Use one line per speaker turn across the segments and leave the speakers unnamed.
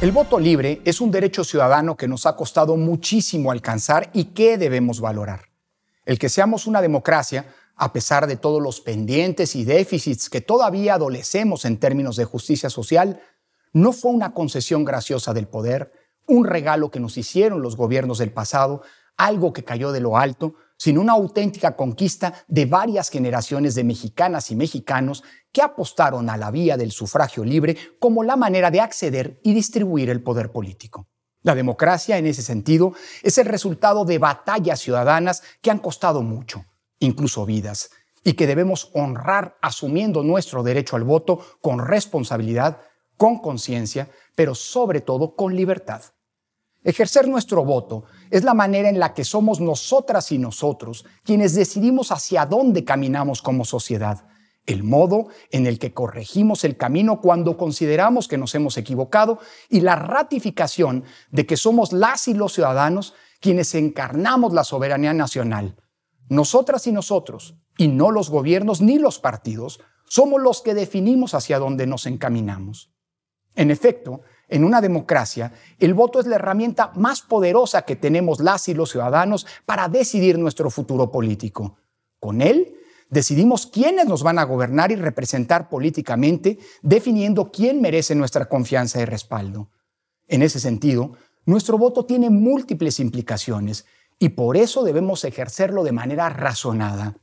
El voto libre es un derecho ciudadano que nos ha costado muchísimo alcanzar y que debemos valorar. El que seamos una democracia, a pesar de todos los pendientes y déficits que todavía adolecemos en términos de justicia social, no fue una concesión graciosa del poder, un regalo que nos hicieron los gobiernos del pasado, algo que cayó de lo alto, sino una auténtica conquista de varias generaciones de mexicanas y mexicanos que apostaron a la vía del sufragio libre como la manera de acceder y distribuir el poder político. La democracia, en ese sentido, es el resultado de batallas ciudadanas que han costado mucho, incluso vidas, y que debemos honrar asumiendo nuestro derecho al voto con responsabilidad, con conciencia, pero sobre todo con libertad. Ejercer nuestro voto es la manera en la que somos nosotras y nosotros quienes decidimos hacia dónde caminamos como sociedad, el modo en el que corregimos el camino cuando consideramos que nos hemos equivocado y la ratificación de que somos las y los ciudadanos quienes encarnamos la soberanía nacional. Nosotras y nosotros, y no los gobiernos ni los partidos, somos los que definimos hacia dónde nos encaminamos. En efecto, en una democracia, el voto es la herramienta más poderosa que tenemos las y los ciudadanos para decidir nuestro futuro político. Con él, decidimos quiénes nos van a gobernar y representar políticamente, definiendo quién merece nuestra confianza y respaldo. En ese sentido, nuestro voto tiene múltiples implicaciones y por eso debemos ejercerlo de manera razonada.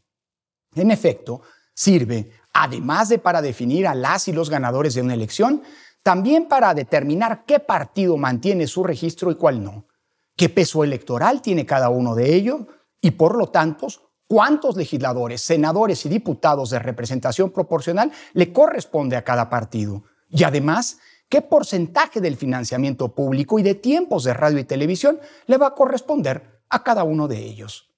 En efecto, sirve, además de para definir a las y los ganadores de una elección, también para determinar qué partido mantiene su registro y cuál no, qué peso electoral tiene cada uno de ellos y por lo tanto cuántos legisladores, senadores y diputados de representación proporcional le corresponde a cada partido. Y además, qué porcentaje del financiamiento público y de tiempos de radio y televisión le va a corresponder a cada uno de ellos.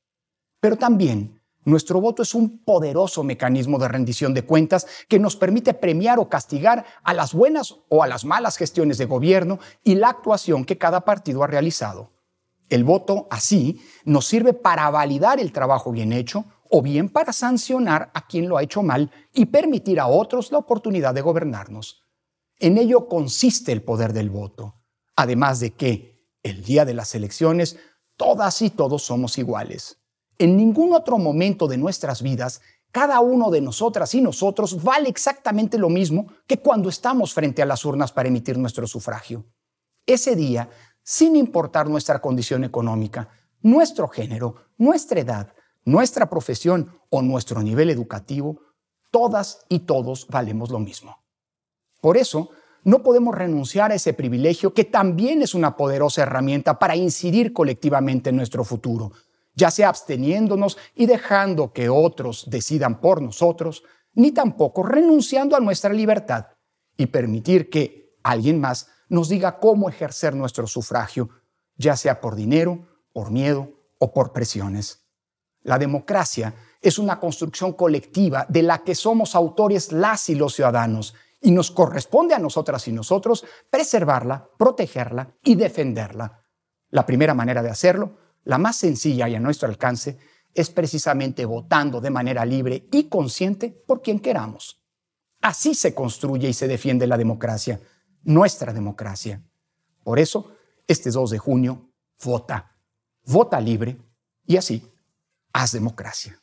Pero también nuestro voto es un poderoso mecanismo de rendición de cuentas que nos permite premiar o castigar a las buenas o a las malas gestiones de gobierno y la actuación que cada partido ha realizado. El voto así nos sirve para validar el trabajo bien hecho o bien para sancionar a quien lo ha hecho mal y permitir a otros la oportunidad de gobernarnos. En ello consiste el poder del voto, además de que, el día de las elecciones, todas y todos somos iguales. En ningún otro momento de nuestras vidas, cada uno de nosotras y nosotros vale exactamente lo mismo que cuando estamos frente a las urnas para emitir nuestro sufragio. Ese día, sin importar nuestra condición económica, nuestro género, nuestra edad, nuestra profesión o nuestro nivel educativo, todas y todos valemos lo mismo. Por eso, no podemos renunciar a ese privilegio que también es una poderosa herramienta para incidir colectivamente en nuestro futuro, ya sea absteniéndonos y dejando que otros decidan por nosotros, ni tampoco renunciando a nuestra libertad y permitir que alguien más nos diga cómo ejercer nuestro sufragio, ya sea por dinero, por miedo o por presiones. La democracia es una construcción colectiva de la que somos autores las y los ciudadanos, y nos corresponde a nosotras y nosotros preservarla, protegerla y defenderla. La primera manera de hacerlo la más sencilla y a nuestro alcance, es precisamente votando de manera libre y consciente por quien queramos. Así se construye y se defiende la democracia, nuestra democracia. Por eso, este 2 de junio, vota, vota libre y así, haz democracia.